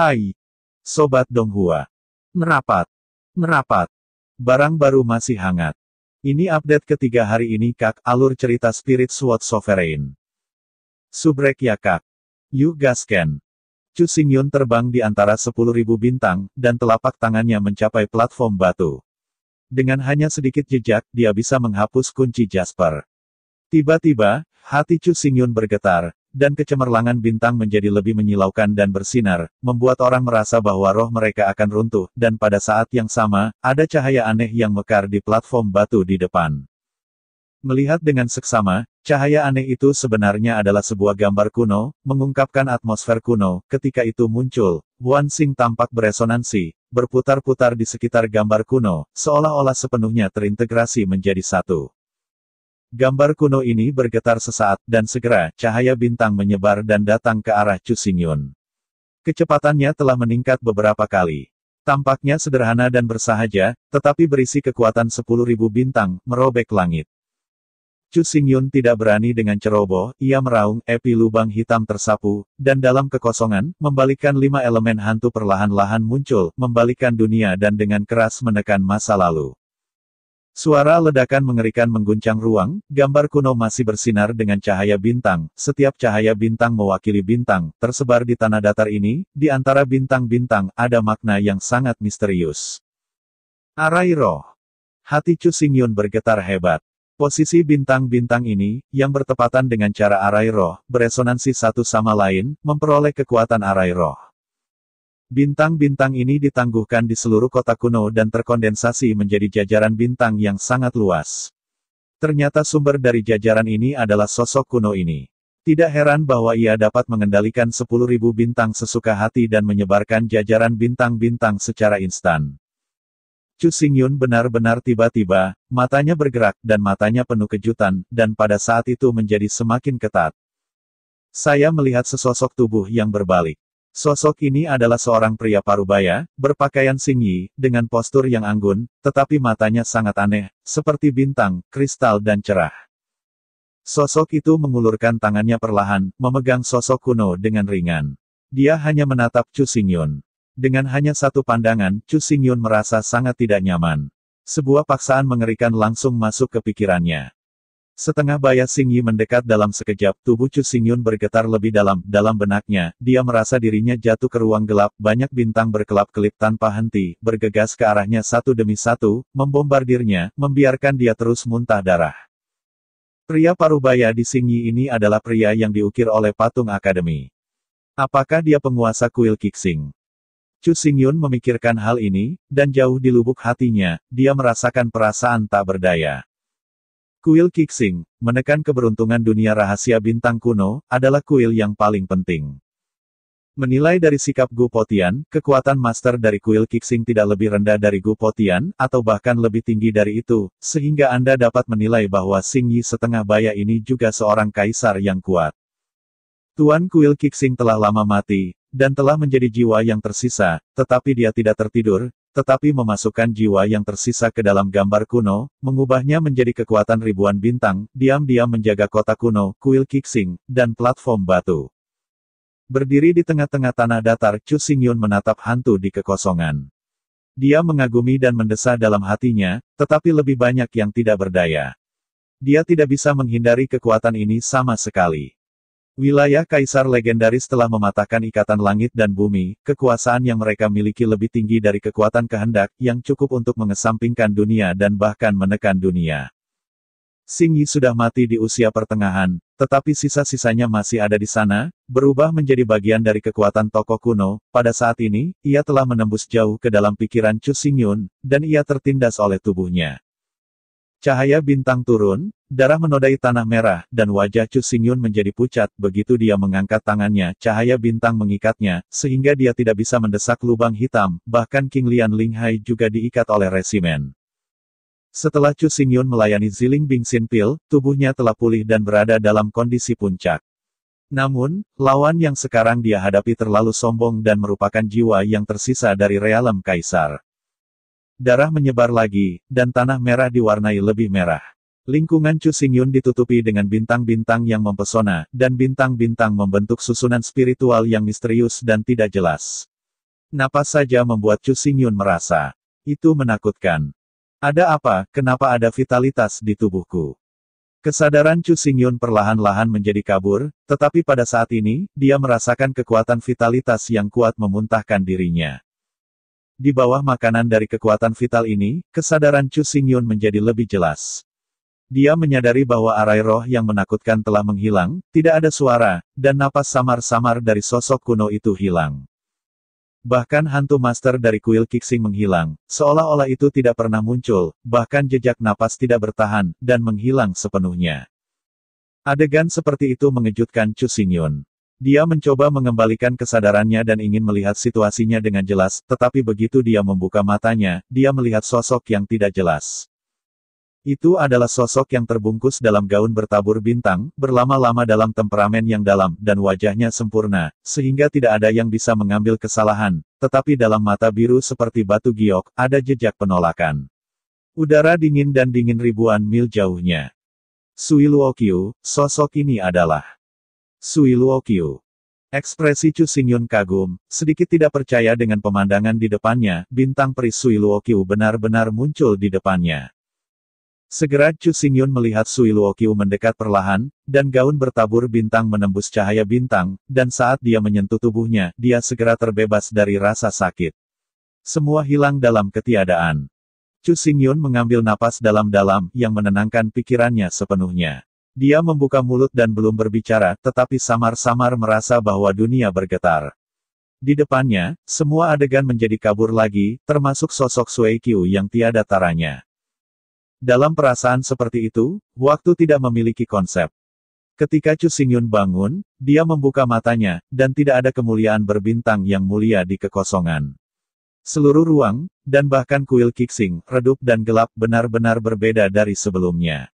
Hai, Sobat Donghua. Merapat. Merapat. Barang baru masih hangat. Ini update ketiga hari ini kak alur cerita Spirit Sword Sovereign. Subrek ya kak. Yu Gasken. Chu Xingyun terbang di antara 10.000 bintang, dan telapak tangannya mencapai platform batu. Dengan hanya sedikit jejak, dia bisa menghapus kunci Jasper. Tiba-tiba, hati Chu Xingyun bergetar, dan kecemerlangan bintang menjadi lebih menyilaukan dan bersinar, membuat orang merasa bahwa roh mereka akan runtuh, dan pada saat yang sama, ada cahaya aneh yang mekar di platform batu di depan. Melihat dengan seksama, cahaya aneh itu sebenarnya adalah sebuah gambar kuno, mengungkapkan atmosfer kuno, ketika itu muncul, Wan Sing tampak beresonansi, berputar-putar di sekitar gambar kuno, seolah-olah sepenuhnya terintegrasi menjadi satu. Gambar kuno ini bergetar sesaat, dan segera, cahaya bintang menyebar dan datang ke arah Chu Xingyun. Kecepatannya telah meningkat beberapa kali. Tampaknya sederhana dan bersahaja, tetapi berisi kekuatan 10.000 bintang, merobek langit. Chu Xingyun tidak berani dengan ceroboh, ia meraung, epi lubang hitam tersapu, dan dalam kekosongan, membalikan lima elemen hantu perlahan-lahan muncul, membalikan dunia dan dengan keras menekan masa lalu. Suara ledakan mengerikan mengguncang ruang, gambar kuno masih bersinar dengan cahaya bintang, setiap cahaya bintang mewakili bintang, tersebar di tanah datar ini, di antara bintang-bintang, ada makna yang sangat misterius. Arai roh. Hati Chu Xingyun bergetar hebat. Posisi bintang-bintang ini, yang bertepatan dengan cara arai roh, beresonansi satu sama lain, memperoleh kekuatan arai roh. Bintang-bintang ini ditangguhkan di seluruh kota kuno dan terkondensasi menjadi jajaran bintang yang sangat luas. Ternyata sumber dari jajaran ini adalah sosok kuno ini. Tidak heran bahwa ia dapat mengendalikan 10.000 bintang sesuka hati dan menyebarkan jajaran bintang-bintang secara instan. Chu Xingyun benar-benar tiba-tiba, matanya bergerak dan matanya penuh kejutan, dan pada saat itu menjadi semakin ketat. Saya melihat sesosok tubuh yang berbalik. Sosok ini adalah seorang pria parubaya, berpakaian singi, dengan postur yang anggun, tetapi matanya sangat aneh, seperti bintang, kristal dan cerah. Sosok itu mengulurkan tangannya perlahan, memegang sosok kuno dengan ringan. Dia hanya menatap Chu Xingyun. Dengan hanya satu pandangan, Chu Xingyun merasa sangat tidak nyaman. Sebuah paksaan mengerikan langsung masuk ke pikirannya. Setengah bayat Yi mendekat dalam sekejap, tubuh Chu Yun bergetar lebih dalam, dalam benaknya, dia merasa dirinya jatuh ke ruang gelap, banyak bintang berkelap-kelip tanpa henti, bergegas ke arahnya satu demi satu, membombardirnya, membiarkan dia terus muntah darah. Pria parubaya di Yi ini adalah pria yang diukir oleh patung akademi. Apakah dia penguasa kuil Kixing? Chu Yun memikirkan hal ini, dan jauh di lubuk hatinya, dia merasakan perasaan tak berdaya. Kuil Kixing, menekan keberuntungan dunia rahasia bintang kuno, adalah kuil yang paling penting. Menilai dari sikap Gu Potian, kekuatan master dari kuil Kixing tidak lebih rendah dari Gu Potian, atau bahkan lebih tinggi dari itu, sehingga Anda dapat menilai bahwa Sing Yi setengah baya ini juga seorang kaisar yang kuat. Tuan Kuil Kixing telah lama mati, dan telah menjadi jiwa yang tersisa, tetapi dia tidak tertidur, tetapi memasukkan jiwa yang tersisa ke dalam gambar kuno, mengubahnya menjadi kekuatan ribuan bintang, diam-diam menjaga kota kuno, kuil Kixing, dan platform batu. Berdiri di tengah-tengah tanah datar, Chu Xingyun menatap hantu di kekosongan. Dia mengagumi dan mendesah dalam hatinya, tetapi lebih banyak yang tidak berdaya. Dia tidak bisa menghindari kekuatan ini sama sekali. Wilayah kaisar legendaris telah mematahkan ikatan langit dan bumi, kekuasaan yang mereka miliki lebih tinggi dari kekuatan kehendak, yang cukup untuk mengesampingkan dunia dan bahkan menekan dunia. Sing Yi sudah mati di usia pertengahan, tetapi sisa-sisanya masih ada di sana, berubah menjadi bagian dari kekuatan tokoh kuno. Pada saat ini, ia telah menembus jauh ke dalam pikiran Chu Xingyun, dan ia tertindas oleh tubuhnya. Cahaya bintang turun, darah menodai tanah merah, dan wajah Chu Xingyun menjadi pucat. Begitu dia mengangkat tangannya, cahaya bintang mengikatnya, sehingga dia tidak bisa mendesak lubang hitam, bahkan King Lian Linghai juga diikat oleh resimen. Setelah Chu Xingyun melayani Ziling Bing Xin Pil, tubuhnya telah pulih dan berada dalam kondisi puncak. Namun, lawan yang sekarang dia hadapi terlalu sombong dan merupakan jiwa yang tersisa dari realem kaisar. Darah menyebar lagi, dan tanah merah diwarnai lebih merah. Lingkungan Yun ditutupi dengan bintang-bintang yang mempesona, dan bintang-bintang membentuk susunan spiritual yang misterius dan tidak jelas. Napas saja membuat Yun merasa, itu menakutkan. Ada apa, kenapa ada vitalitas di tubuhku? Kesadaran Chu Yun perlahan-lahan menjadi kabur, tetapi pada saat ini, dia merasakan kekuatan vitalitas yang kuat memuntahkan dirinya. Di bawah makanan dari kekuatan vital ini, kesadaran Chu Xingyun menjadi lebih jelas. Dia menyadari bahwa arai roh yang menakutkan telah menghilang, tidak ada suara, dan napas samar-samar dari sosok kuno itu hilang. Bahkan hantu master dari kuil Kixing menghilang, seolah-olah itu tidak pernah muncul, bahkan jejak napas tidak bertahan, dan menghilang sepenuhnya. Adegan seperti itu mengejutkan Chu Xingyun. Dia mencoba mengembalikan kesadarannya dan ingin melihat situasinya dengan jelas, tetapi begitu dia membuka matanya, dia melihat sosok yang tidak jelas. Itu adalah sosok yang terbungkus dalam gaun bertabur bintang, berlama-lama dalam temperamen yang dalam, dan wajahnya sempurna, sehingga tidak ada yang bisa mengambil kesalahan, tetapi dalam mata biru seperti batu giok, ada jejak penolakan. Udara dingin dan dingin ribuan mil jauhnya. Sui Luokyu, sosok ini adalah Sui Luokyu. Ekspresi Chu Xingyun kagum, sedikit tidak percaya dengan pemandangan di depannya, bintang peri Sui Luokyu benar-benar muncul di depannya. Segera Chu Xingyun melihat Sui Luokyu mendekat perlahan, dan gaun bertabur bintang menembus cahaya bintang, dan saat dia menyentuh tubuhnya, dia segera terbebas dari rasa sakit. Semua hilang dalam ketiadaan. Chu Xingyun mengambil napas dalam-dalam, yang menenangkan pikirannya sepenuhnya. Dia membuka mulut dan belum berbicara, tetapi samar-samar merasa bahwa dunia bergetar. Di depannya, semua adegan menjadi kabur lagi, termasuk sosok Sui Qiu yang tiada taranya. Dalam perasaan seperti itu, waktu tidak memiliki konsep. Ketika Chu Xingyun bangun, dia membuka matanya, dan tidak ada kemuliaan berbintang yang mulia di kekosongan. Seluruh ruang, dan bahkan kuil Kixing, redup dan gelap benar-benar berbeda dari sebelumnya.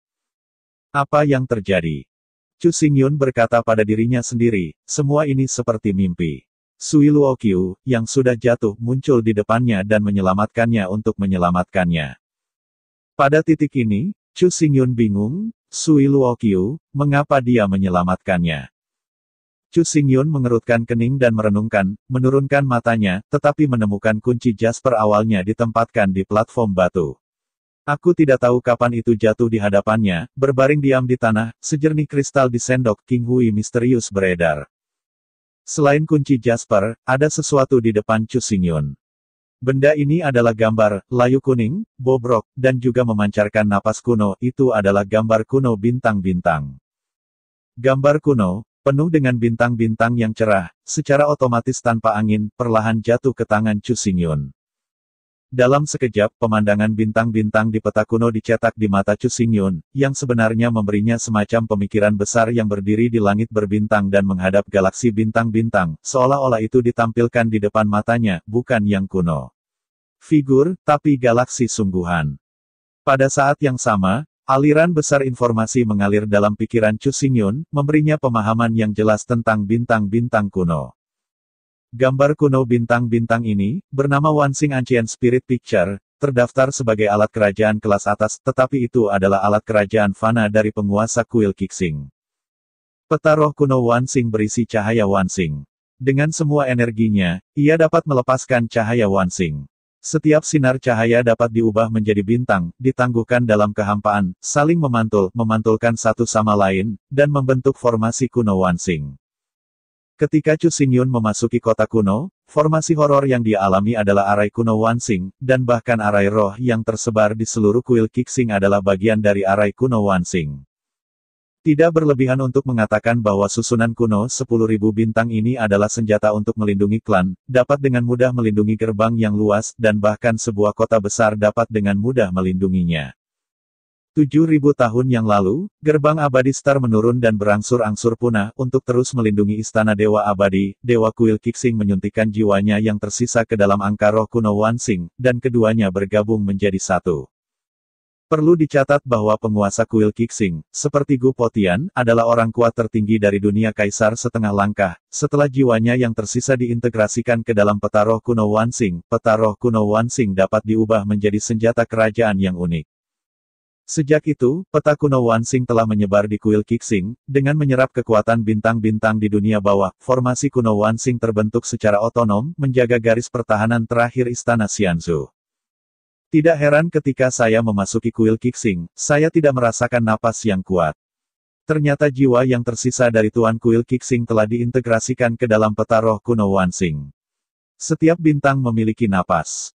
Apa yang terjadi? Chu Xingyun berkata pada dirinya sendiri, semua ini seperti mimpi. Sui Luokyu, yang sudah jatuh, muncul di depannya dan menyelamatkannya untuk menyelamatkannya. Pada titik ini, Chu Xingyun bingung, Sui Luokyu, mengapa dia menyelamatkannya? Chu Xingyun mengerutkan kening dan merenungkan, menurunkan matanya, tetapi menemukan kunci Jasper awalnya ditempatkan di platform batu. Aku tidak tahu kapan itu jatuh di hadapannya, berbaring diam di tanah, sejernih kristal di sendok King Hui misterius beredar. Selain kunci Jasper, ada sesuatu di depan Chu Xingyun. Benda ini adalah gambar, layu kuning, bobrok, dan juga memancarkan napas kuno, itu adalah gambar kuno bintang-bintang. Gambar kuno, penuh dengan bintang-bintang yang cerah, secara otomatis tanpa angin, perlahan jatuh ke tangan Chu Xingyun. Dalam sekejap, pemandangan bintang-bintang di peta kuno dicetak di mata Chu Xingyun, yang sebenarnya memberinya semacam pemikiran besar yang berdiri di langit berbintang dan menghadap galaksi bintang-bintang, seolah-olah itu ditampilkan di depan matanya, bukan yang kuno. Figur, tapi galaksi sungguhan. Pada saat yang sama, aliran besar informasi mengalir dalam pikiran Chu Xingyun, memberinya pemahaman yang jelas tentang bintang-bintang kuno. Gambar kuno bintang-bintang ini, bernama Wansing Ancient Spirit Picture, terdaftar sebagai alat kerajaan kelas atas, tetapi itu adalah alat kerajaan fana dari penguasa kuil Kixing. Peta roh kuno Wansing berisi cahaya Wansing. Dengan semua energinya, ia dapat melepaskan cahaya Wansing. Setiap sinar cahaya dapat diubah menjadi bintang, ditangguhkan dalam kehampaan, saling memantul, memantulkan satu sama lain, dan membentuk formasi kuno Wansing. Ketika Chu Xingyun memasuki kota kuno, formasi horor yang dia alami adalah arai kuno Wansing, dan bahkan arai roh yang tersebar di seluruh kuil Kixing adalah bagian dari arai kuno Wansing. Tidak berlebihan untuk mengatakan bahwa susunan kuno 10.000 bintang ini adalah senjata untuk melindungi klan, dapat dengan mudah melindungi gerbang yang luas, dan bahkan sebuah kota besar dapat dengan mudah melindunginya. 7.000 tahun yang lalu, gerbang abadi Star menurun dan berangsur-angsur punah untuk terus melindungi istana Dewa Abadi, Dewa Kuil Kixing menyuntikkan jiwanya yang tersisa ke dalam angka roh kuno Wansing, dan keduanya bergabung menjadi satu. Perlu dicatat bahwa penguasa Kuil Kixing, seperti Gu Potian, adalah orang kuat tertinggi dari dunia kaisar setengah langkah, setelah jiwanya yang tersisa diintegrasikan ke dalam peta roh kuno Wansing, peta roh kuno Wansing dapat diubah menjadi senjata kerajaan yang unik. Sejak itu, peta kuno Wansing telah menyebar di kuil Kixing, dengan menyerap kekuatan bintang-bintang di dunia bawah. Formasi kuno Wansing terbentuk secara otonom, menjaga garis pertahanan terakhir Istana Xianzu. Tidak heran ketika saya memasuki kuil Kixing, saya tidak merasakan napas yang kuat. Ternyata jiwa yang tersisa dari Tuan Kuil Kixing telah diintegrasikan ke dalam peta roh kuno Wansing. Setiap bintang memiliki napas.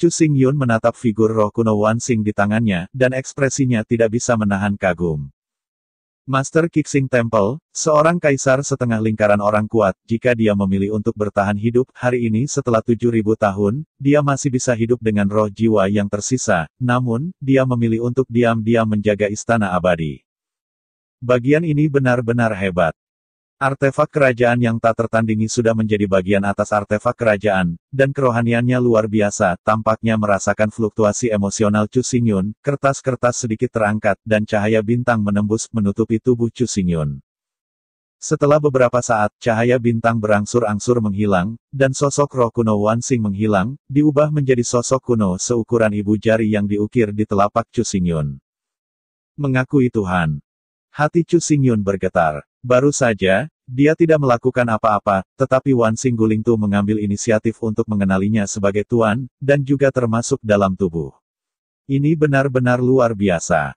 Chu Sing Yun menatap figur roh kuno Wan Sing di tangannya, dan ekspresinya tidak bisa menahan kagum. Master Kixing Temple, seorang kaisar setengah lingkaran orang kuat, jika dia memilih untuk bertahan hidup, hari ini setelah 7000 tahun, dia masih bisa hidup dengan roh jiwa yang tersisa, namun, dia memilih untuk diam-diam menjaga istana abadi. Bagian ini benar-benar hebat. Artefak kerajaan yang tak tertandingi sudah menjadi bagian atas artefak kerajaan, dan kerohaniannya luar biasa, tampaknya merasakan fluktuasi emosional Chu Xingyun, kertas-kertas sedikit terangkat, dan cahaya bintang menembus, menutupi tubuh Chu Xingyun. Setelah beberapa saat, cahaya bintang berangsur-angsur menghilang, dan sosok roh kuno Wansing menghilang, diubah menjadi sosok kuno seukuran ibu jari yang diukir di telapak Chu Xingyun. Mengakui Tuhan. Hati Chu Xingyun bergetar. Baru saja, dia tidak melakukan apa-apa, tetapi Wan Tu mengambil inisiatif untuk mengenalinya sebagai tuan, dan juga termasuk dalam tubuh. Ini benar-benar luar biasa.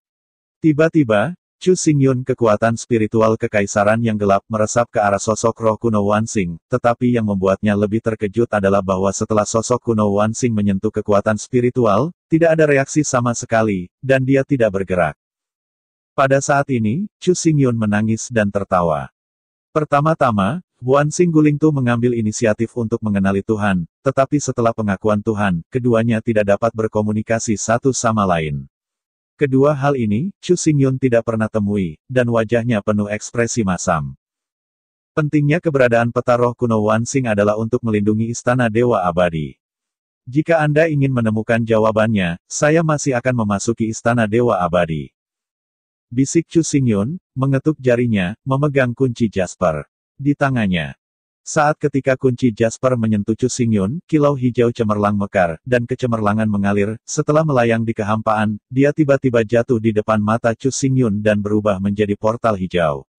Tiba-tiba, Chu Xingyun kekuatan spiritual kekaisaran yang gelap meresap ke arah sosok roh kuno Wan Sing, tetapi yang membuatnya lebih terkejut adalah bahwa setelah sosok kuno Wan Sing menyentuh kekuatan spiritual, tidak ada reaksi sama sekali, dan dia tidak bergerak. Pada saat ini, Chu Xingyun menangis dan tertawa. Pertama-tama, Wan Tu mengambil inisiatif untuk mengenali Tuhan, tetapi setelah pengakuan Tuhan, keduanya tidak dapat berkomunikasi satu sama lain. Kedua hal ini, Chu Xingyun tidak pernah temui, dan wajahnya penuh ekspresi masam. Pentingnya keberadaan petaroh kuno Wan Sing adalah untuk melindungi istana Dewa Abadi. Jika Anda ingin menemukan jawabannya, saya masih akan memasuki istana Dewa Abadi. Bisik Chu Xingyun, mengetuk jarinya, memegang kunci Jasper. Di tangannya. Saat ketika kunci Jasper menyentuh Chu Xingyun, kilau hijau cemerlang mekar, dan kecemerlangan mengalir, setelah melayang di kehampaan, dia tiba-tiba jatuh di depan mata Chu Xingyun dan berubah menjadi portal hijau.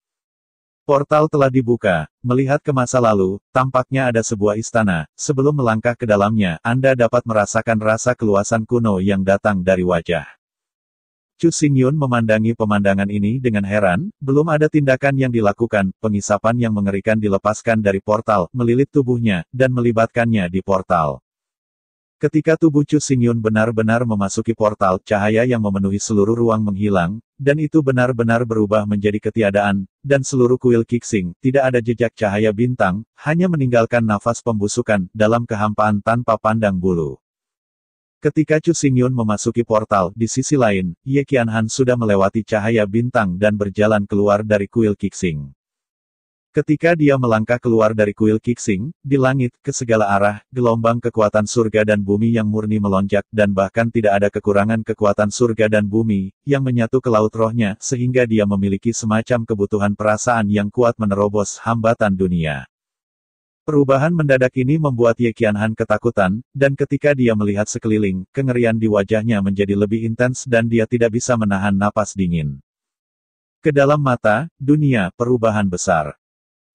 Portal telah dibuka, melihat ke masa lalu, tampaknya ada sebuah istana, sebelum melangkah ke dalamnya, Anda dapat merasakan rasa keluasan kuno yang datang dari wajah. Chu Xinyun memandangi pemandangan ini dengan heran, belum ada tindakan yang dilakukan, pengisapan yang mengerikan dilepaskan dari portal, melilit tubuhnya, dan melibatkannya di portal. Ketika tubuh Chu Xinyun benar-benar memasuki portal, cahaya yang memenuhi seluruh ruang menghilang, dan itu benar-benar berubah menjadi ketiadaan, dan seluruh kuil Kixing, tidak ada jejak cahaya bintang, hanya meninggalkan nafas pembusukan, dalam kehampaan tanpa pandang bulu. Ketika Chu Xingyun memasuki portal, di sisi lain, Ye Qianhan sudah melewati cahaya bintang dan berjalan keluar dari kuil Kixing. Ketika dia melangkah keluar dari kuil Kixing, di langit, ke segala arah, gelombang kekuatan surga dan bumi yang murni melonjak, dan bahkan tidak ada kekurangan kekuatan surga dan bumi, yang menyatu ke laut rohnya, sehingga dia memiliki semacam kebutuhan perasaan yang kuat menerobos hambatan dunia. Perubahan mendadak ini membuat Ye Qianhan ketakutan, dan ketika dia melihat sekeliling, kengerian di wajahnya menjadi lebih intens dan dia tidak bisa menahan napas dingin. Kedalam mata, dunia, perubahan besar.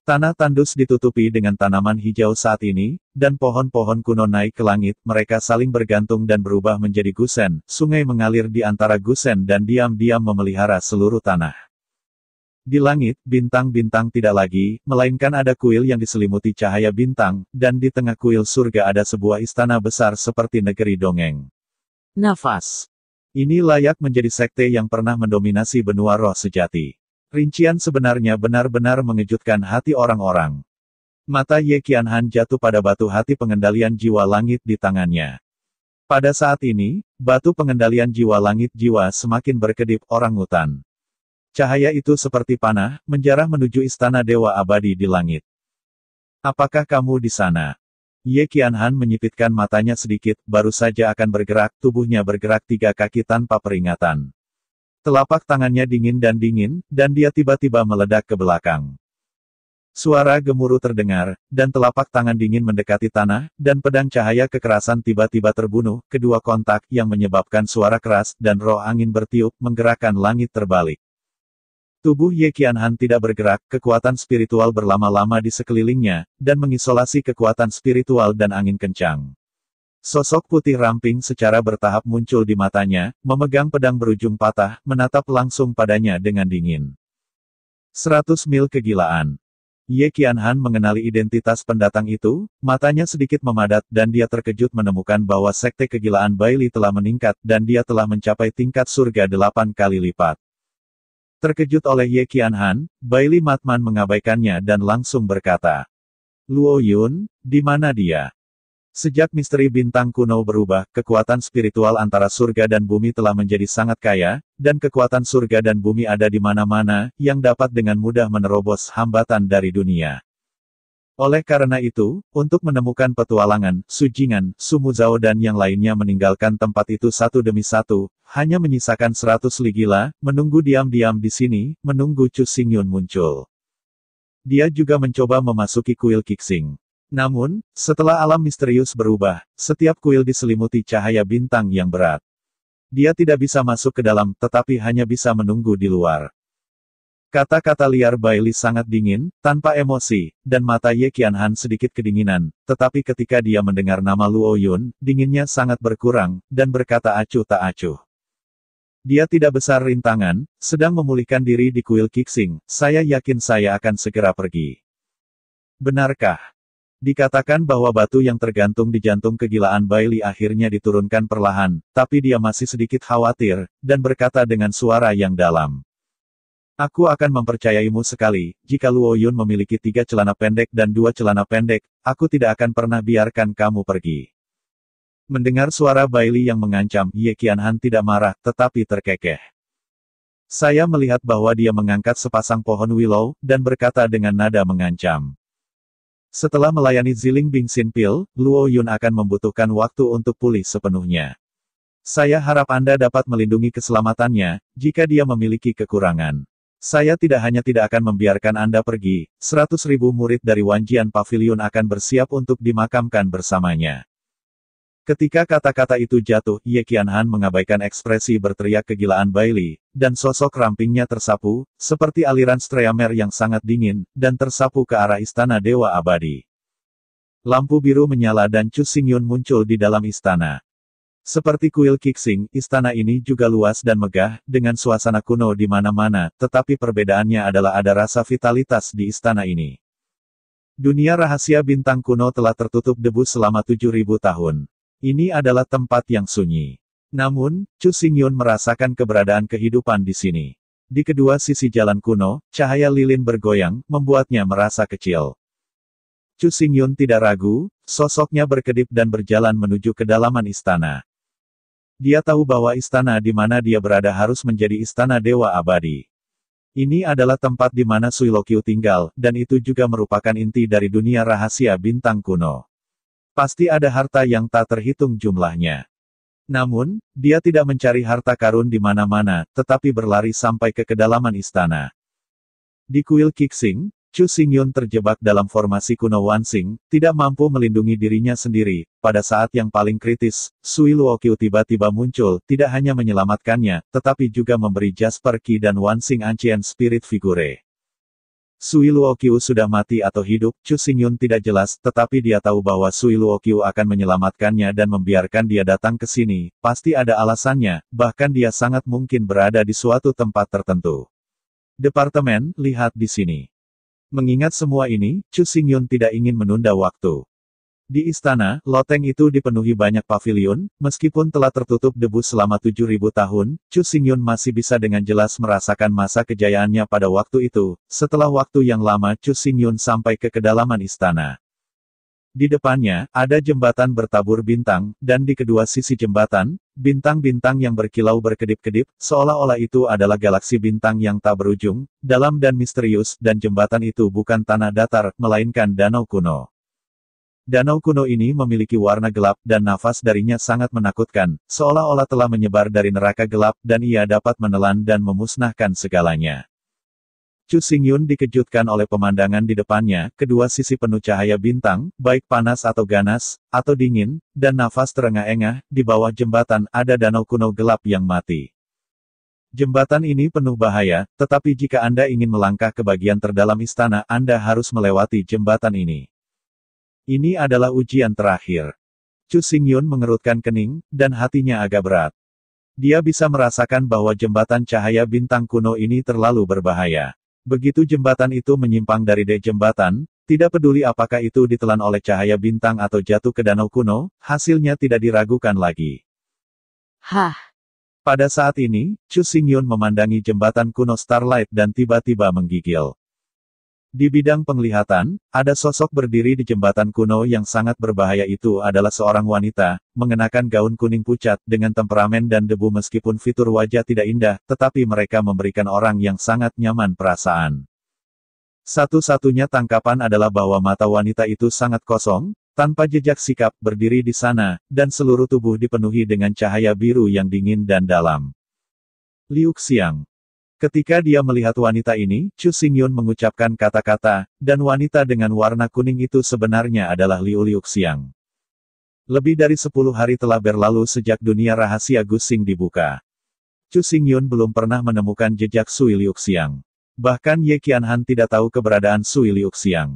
Tanah tandus ditutupi dengan tanaman hijau saat ini, dan pohon-pohon kuno naik ke langit, mereka saling bergantung dan berubah menjadi gusen, sungai mengalir di antara gusen dan diam-diam memelihara seluruh tanah. Di langit, bintang-bintang tidak lagi, melainkan ada kuil yang diselimuti cahaya bintang, dan di tengah kuil surga ada sebuah istana besar seperti negeri dongeng. Nafas. Ini layak menjadi sekte yang pernah mendominasi benua roh sejati. Rincian sebenarnya benar-benar mengejutkan hati orang-orang. Mata Ye Qianhan jatuh pada batu hati pengendalian jiwa langit di tangannya. Pada saat ini, batu pengendalian jiwa langit jiwa semakin berkedip orang hutan. Cahaya itu seperti panah, menjarah menuju istana Dewa Abadi di langit. Apakah kamu di sana? Ye Qianhan menyipitkan matanya sedikit, baru saja akan bergerak, tubuhnya bergerak tiga kaki tanpa peringatan. Telapak tangannya dingin dan dingin, dan dia tiba-tiba meledak ke belakang. Suara gemuruh terdengar, dan telapak tangan dingin mendekati tanah, dan pedang cahaya kekerasan tiba-tiba terbunuh, kedua kontak, yang menyebabkan suara keras, dan roh angin bertiup, menggerakkan langit terbalik. Tubuh Ye Qianhan tidak bergerak, kekuatan spiritual berlama-lama di sekelilingnya, dan mengisolasi kekuatan spiritual dan angin kencang. Sosok putih ramping secara bertahap muncul di matanya, memegang pedang berujung patah, menatap langsung padanya dengan dingin. 100 mil kegilaan. Ye Qianhan mengenali identitas pendatang itu, matanya sedikit memadat dan dia terkejut menemukan bahwa sekte kegilaan Baili telah meningkat dan dia telah mencapai tingkat surga delapan kali lipat. Terkejut oleh Ye Qianhan, Bailey Matman mengabaikannya dan langsung berkata, Luo Yun, di mana dia? Sejak misteri bintang kuno berubah, kekuatan spiritual antara surga dan bumi telah menjadi sangat kaya, dan kekuatan surga dan bumi ada di mana-mana, yang dapat dengan mudah menerobos hambatan dari dunia. Oleh karena itu, untuk menemukan petualangan, Sujingan, Sumuzao dan yang lainnya meninggalkan tempat itu satu demi satu, hanya menyisakan seratus ligila, menunggu diam-diam di sini, menunggu Chu Xingyun muncul. Dia juga mencoba memasuki kuil Kixing. Namun, setelah alam misterius berubah, setiap kuil diselimuti cahaya bintang yang berat. Dia tidak bisa masuk ke dalam, tetapi hanya bisa menunggu di luar. Kata-kata liar Bailey sangat dingin, tanpa emosi, dan mata Ye Qianhan sedikit kedinginan, tetapi ketika dia mendengar nama Luo Yun, dinginnya sangat berkurang, dan berkata acuh tak acuh. Dia tidak besar rintangan, sedang memulihkan diri di kuil Kixing, saya yakin saya akan segera pergi. Benarkah? Dikatakan bahwa batu yang tergantung di jantung kegilaan Bailey akhirnya diturunkan perlahan, tapi dia masih sedikit khawatir, dan berkata dengan suara yang dalam. Aku akan mempercayaimu sekali, jika Luo Yun memiliki tiga celana pendek dan dua celana pendek, aku tidak akan pernah biarkan kamu pergi. Mendengar suara Bailey yang mengancam, Ye Qianhan tidak marah, tetapi terkekeh. Saya melihat bahwa dia mengangkat sepasang pohon willow, dan berkata dengan nada mengancam. Setelah melayani Ziling Bing Xin Pil, Luo Yun akan membutuhkan waktu untuk pulih sepenuhnya. Saya harap Anda dapat melindungi keselamatannya, jika dia memiliki kekurangan. Saya tidak hanya tidak akan membiarkan Anda pergi, Seratus ribu murid dari Wanjian Pavilion akan bersiap untuk dimakamkan bersamanya. Ketika kata-kata itu jatuh, Ye Qianhan mengabaikan ekspresi berteriak kegilaan Bailey, dan sosok rampingnya tersapu, seperti aliran streamer yang sangat dingin, dan tersapu ke arah istana Dewa Abadi. Lampu biru menyala dan Chu Xingyun muncul di dalam istana. Seperti kuil Kixing, istana ini juga luas dan megah, dengan suasana kuno di mana-mana, tetapi perbedaannya adalah ada rasa vitalitas di istana ini. Dunia rahasia bintang kuno telah tertutup debu selama 7000 tahun. Ini adalah tempat yang sunyi. Namun, Chu Xingyun merasakan keberadaan kehidupan di sini. Di kedua sisi jalan kuno, cahaya lilin bergoyang, membuatnya merasa kecil. Chu Xingyun tidak ragu, sosoknya berkedip dan berjalan menuju kedalaman istana. Dia tahu bahwa istana di mana dia berada harus menjadi istana dewa abadi. Ini adalah tempat di mana Suilokyu tinggal, dan itu juga merupakan inti dari dunia rahasia bintang kuno. Pasti ada harta yang tak terhitung jumlahnya. Namun, dia tidak mencari harta karun di mana-mana, tetapi berlari sampai ke kedalaman istana. Di kuil Kixing, Chu Xingyun terjebak dalam formasi kuno Wansing, tidak mampu melindungi dirinya sendiri. Pada saat yang paling kritis, Sui Luokyu tiba-tiba muncul, tidak hanya menyelamatkannya, tetapi juga memberi Jasper Qi dan Wansing Ancient Spirit Figure. Sui Luokyu sudah mati atau hidup, Chu Xingyun tidak jelas, tetapi dia tahu bahwa Sui Luokyu akan menyelamatkannya dan membiarkan dia datang ke sini, pasti ada alasannya, bahkan dia sangat mungkin berada di suatu tempat tertentu. Departemen, lihat di sini. Mengingat semua ini, Chu Xingyun tidak ingin menunda waktu. Di istana, loteng itu dipenuhi banyak pavilion, meskipun telah tertutup debu selama 7000 tahun, Chu Xingyun masih bisa dengan jelas merasakan masa kejayaannya pada waktu itu. Setelah waktu yang lama Chu Xingyun sampai ke kedalaman istana. Di depannya, ada jembatan bertabur bintang, dan di kedua sisi jembatan, bintang-bintang yang berkilau berkedip-kedip, seolah-olah itu adalah galaksi bintang yang tak berujung, dalam dan misterius, dan jembatan itu bukan tanah datar, melainkan danau kuno. Danau kuno ini memiliki warna gelap, dan nafas darinya sangat menakutkan, seolah-olah telah menyebar dari neraka gelap, dan ia dapat menelan dan memusnahkan segalanya. Chu Xingyun dikejutkan oleh pemandangan di depannya, kedua sisi penuh cahaya bintang, baik panas atau ganas, atau dingin, dan nafas terengah-engah, di bawah jembatan ada danau kuno gelap yang mati. Jembatan ini penuh bahaya, tetapi jika Anda ingin melangkah ke bagian terdalam istana, Anda harus melewati jembatan ini. Ini adalah ujian terakhir. Chu Xingyun mengerutkan kening, dan hatinya agak berat. Dia bisa merasakan bahwa jembatan cahaya bintang kuno ini terlalu berbahaya. Begitu jembatan itu menyimpang dari dek jembatan, tidak peduli apakah itu ditelan oleh cahaya bintang atau jatuh ke danau kuno, hasilnya tidak diragukan lagi. Hah. Pada saat ini, Chu Xingyun memandangi jembatan kuno Starlight dan tiba-tiba menggigil. Di bidang penglihatan, ada sosok berdiri di jembatan kuno yang sangat berbahaya itu adalah seorang wanita, mengenakan gaun kuning pucat, dengan temperamen dan debu meskipun fitur wajah tidak indah, tetapi mereka memberikan orang yang sangat nyaman perasaan. Satu-satunya tangkapan adalah bahwa mata wanita itu sangat kosong, tanpa jejak sikap, berdiri di sana, dan seluruh tubuh dipenuhi dengan cahaya biru yang dingin dan dalam. Liu Xiang Ketika dia melihat wanita ini, Chu Xingyun mengucapkan kata-kata, dan wanita dengan warna kuning itu sebenarnya adalah Liu Liu Xiang. Lebih dari sepuluh hari telah berlalu sejak dunia rahasia Gusing dibuka. Chu Xingyun belum pernah menemukan jejak Sui Xiang. Bahkan Ye Qianhan tidak tahu keberadaan Sui Xiang.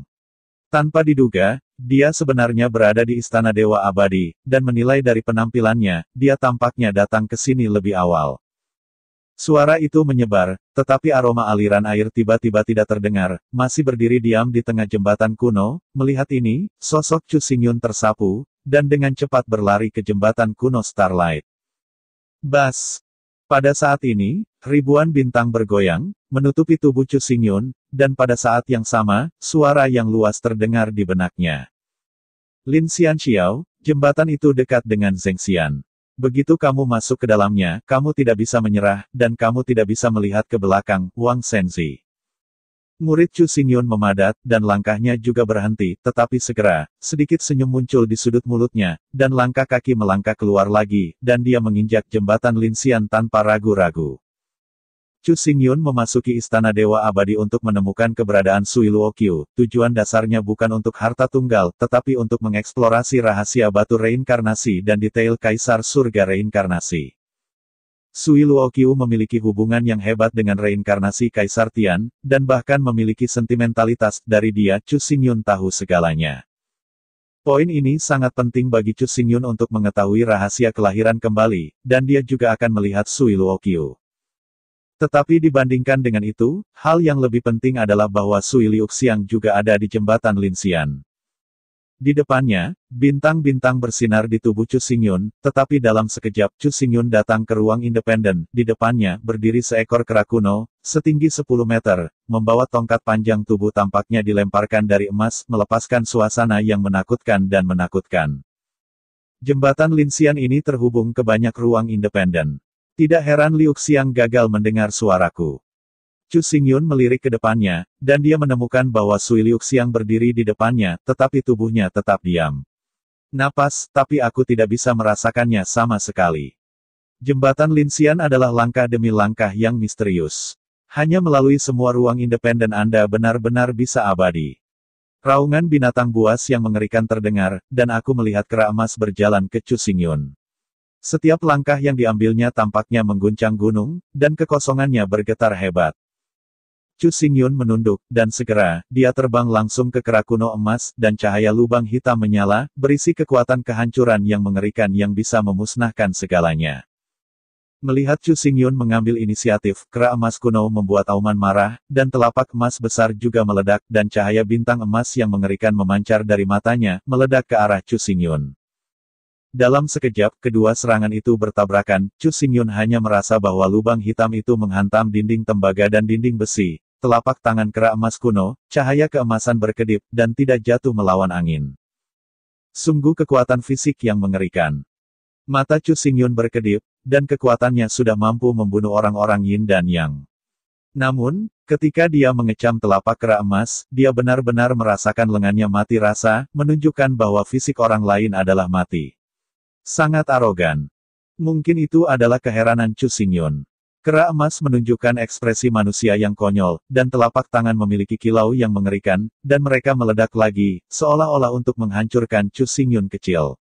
Tanpa diduga, dia sebenarnya berada di Istana Dewa Abadi, dan menilai dari penampilannya, dia tampaknya datang ke sini lebih awal. Suara itu menyebar, tetapi aroma aliran air tiba-tiba tidak terdengar, masih berdiri diam di tengah jembatan kuno, melihat ini, sosok Chu Xingyun tersapu, dan dengan cepat berlari ke jembatan kuno Starlight. Bas! Pada saat ini, ribuan bintang bergoyang, menutupi tubuh Chu Xingyun, dan pada saat yang sama, suara yang luas terdengar di benaknya. Lin Xian Xiao, jembatan itu dekat dengan Zeng Xian. Begitu kamu masuk ke dalamnya, kamu tidak bisa menyerah, dan kamu tidak bisa melihat ke belakang, Wang Senzi. Murid Chu Xingyun memadat, dan langkahnya juga berhenti, tetapi segera, sedikit senyum muncul di sudut mulutnya, dan langkah kaki melangkah keluar lagi, dan dia menginjak jembatan Linsian tanpa ragu-ragu. Chu Xingyun memasuki Istana Dewa Abadi untuk menemukan keberadaan Sui Luokyu. Tujuan dasarnya bukan untuk harta tunggal, tetapi untuk mengeksplorasi rahasia batu reinkarnasi dan detail kaisar surga reinkarnasi. Sui Luokyu memiliki hubungan yang hebat dengan reinkarnasi kaisar Tian, dan bahkan memiliki sentimentalitas dari dia Chu Xingyun tahu segalanya. Poin ini sangat penting bagi Chu Xingyun untuk mengetahui rahasia kelahiran kembali, dan dia juga akan melihat Sui Luokyu. Tetapi dibandingkan dengan itu, hal yang lebih penting adalah bahwa Sui Xiang juga ada di jembatan Linxian. Di depannya, bintang-bintang bersinar di tubuh Chu Xingyun, tetapi dalam sekejap Chu Xingyun datang ke ruang independen, di depannya berdiri seekor kera kuno, setinggi 10 meter, membawa tongkat panjang tubuh tampaknya dilemparkan dari emas, melepaskan suasana yang menakutkan dan menakutkan. Jembatan Linsian ini terhubung ke banyak ruang independen. Tidak heran Liu Xiang gagal mendengar suaraku. Chu Xingyun melirik ke depannya, dan dia menemukan bahwa Sui Liu Xiang berdiri di depannya, tetapi tubuhnya tetap diam. Napas, tapi aku tidak bisa merasakannya sama sekali. Jembatan Linsian adalah langkah demi langkah yang misterius. Hanya melalui semua ruang independen Anda benar-benar bisa abadi. Raungan binatang buas yang mengerikan terdengar, dan aku melihat kera emas berjalan ke Chu Xingyun. Setiap langkah yang diambilnya tampaknya mengguncang gunung, dan kekosongannya bergetar hebat. Chu Xingyun menunduk, dan segera, dia terbang langsung ke kerak kuno emas, dan cahaya lubang hitam menyala, berisi kekuatan kehancuran yang mengerikan yang bisa memusnahkan segalanya. Melihat Chu Xingyun mengambil inisiatif, kera emas kuno membuat Auman marah, dan telapak emas besar juga meledak, dan cahaya bintang emas yang mengerikan memancar dari matanya, meledak ke arah Chu Xingyun. Dalam sekejap, kedua serangan itu bertabrakan, Chu Xingyun hanya merasa bahwa lubang hitam itu menghantam dinding tembaga dan dinding besi, telapak tangan kera emas kuno, cahaya keemasan berkedip, dan tidak jatuh melawan angin. Sungguh kekuatan fisik yang mengerikan. Mata Chu Xingyun berkedip, dan kekuatannya sudah mampu membunuh orang-orang Yin dan Yang. Namun, ketika dia mengecam telapak kera emas, dia benar-benar merasakan lengannya mati rasa, menunjukkan bahwa fisik orang lain adalah mati. Sangat arogan. Mungkin itu adalah keheranan Chu Xingyun. Kera emas menunjukkan ekspresi manusia yang konyol, dan telapak tangan memiliki kilau yang mengerikan, dan mereka meledak lagi, seolah-olah untuk menghancurkan Chu Xingyun kecil.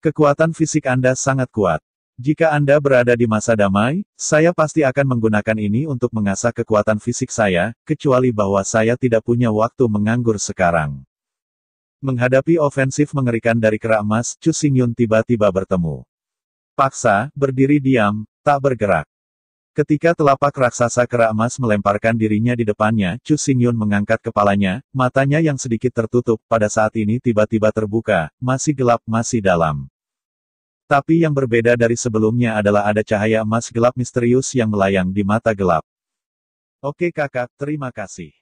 Kekuatan fisik Anda sangat kuat. Jika Anda berada di masa damai, saya pasti akan menggunakan ini untuk mengasah kekuatan fisik saya, kecuali bahwa saya tidak punya waktu menganggur sekarang. Menghadapi ofensif mengerikan dari kerak emas, Chu Xingyun tiba-tiba bertemu. Paksa, berdiri diam, tak bergerak. Ketika telapak raksasa kerak emas melemparkan dirinya di depannya, Chu Xingyun mengangkat kepalanya, matanya yang sedikit tertutup, pada saat ini tiba-tiba terbuka, masih gelap, masih dalam. Tapi yang berbeda dari sebelumnya adalah ada cahaya emas gelap misterius yang melayang di mata gelap. Oke kakak, terima kasih.